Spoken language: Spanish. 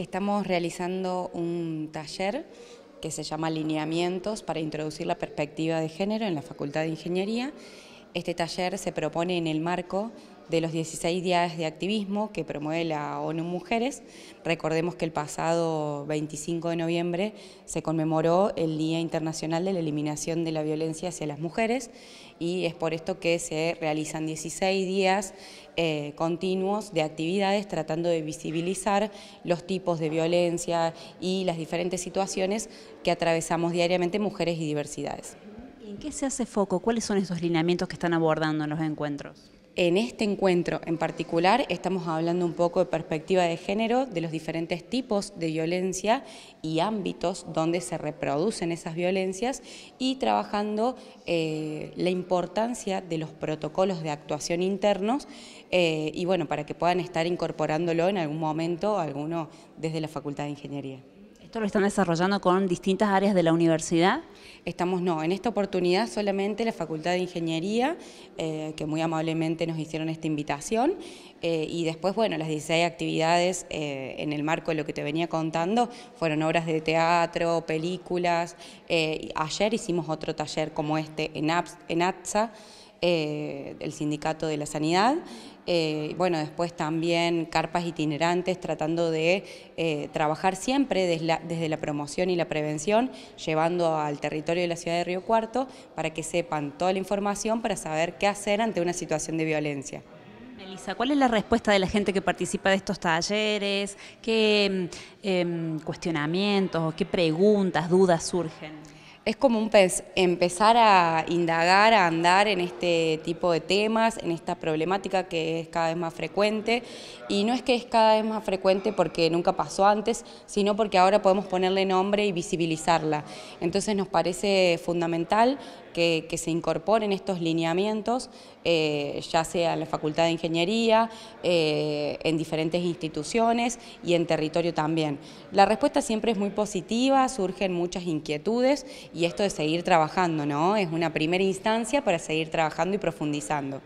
Estamos realizando un taller que se llama Alineamientos para introducir la perspectiva de género en la Facultad de Ingeniería este taller se propone en el marco de los 16 días de activismo que promueve la ONU Mujeres. Recordemos que el pasado 25 de noviembre se conmemoró el Día Internacional de la Eliminación de la Violencia hacia las Mujeres y es por esto que se realizan 16 días eh, continuos de actividades tratando de visibilizar los tipos de violencia y las diferentes situaciones que atravesamos diariamente mujeres y diversidades. ¿En qué se hace foco? ¿Cuáles son esos lineamientos que están abordando en los encuentros? En este encuentro en particular estamos hablando un poco de perspectiva de género, de los diferentes tipos de violencia y ámbitos donde se reproducen esas violencias y trabajando eh, la importancia de los protocolos de actuación internos eh, y bueno, para que puedan estar incorporándolo en algún momento alguno desde la Facultad de Ingeniería. ¿Esto lo están desarrollando con distintas áreas de la universidad? Estamos, no, en esta oportunidad solamente la Facultad de Ingeniería, eh, que muy amablemente nos hicieron esta invitación, eh, y después, bueno, las 16 actividades eh, en el marco de lo que te venía contando fueron obras de teatro, películas, ayer hicimos otro taller como este en, en ATSA, eh, el Sindicato de la Sanidad. Eh, bueno, después también carpas itinerantes tratando de eh, trabajar siempre desde la, promoción y la prevención, llevando al territorio de la ciudad de Río Cuarto para que sepan toda la información para saber qué hacer ante una situación de violencia. Elisa, ¿cuál es la respuesta de la gente que participa de estos talleres? ¿Qué mm, em, cuestionamientos cuestionamientos, qué preguntas, dudas surgen? Es como un empezar a indagar, a andar en este tipo de temas, en esta problemática que es cada vez más frecuente. Y no es que es cada vez más frecuente porque nunca pasó antes, sino porque ahora podemos ponerle nombre y visibilizarla. Entonces nos parece fundamental que, se incorporen estos lineamientos, eh, ya sea en la Facultad de Ingeniería, eh, en diferentes instituciones y en territorio también. La respuesta siempre es muy positiva, surgen muchas inquietudes y esto de seguir trabajando, ¿no? Es una primera instancia para seguir trabajando y profundizando.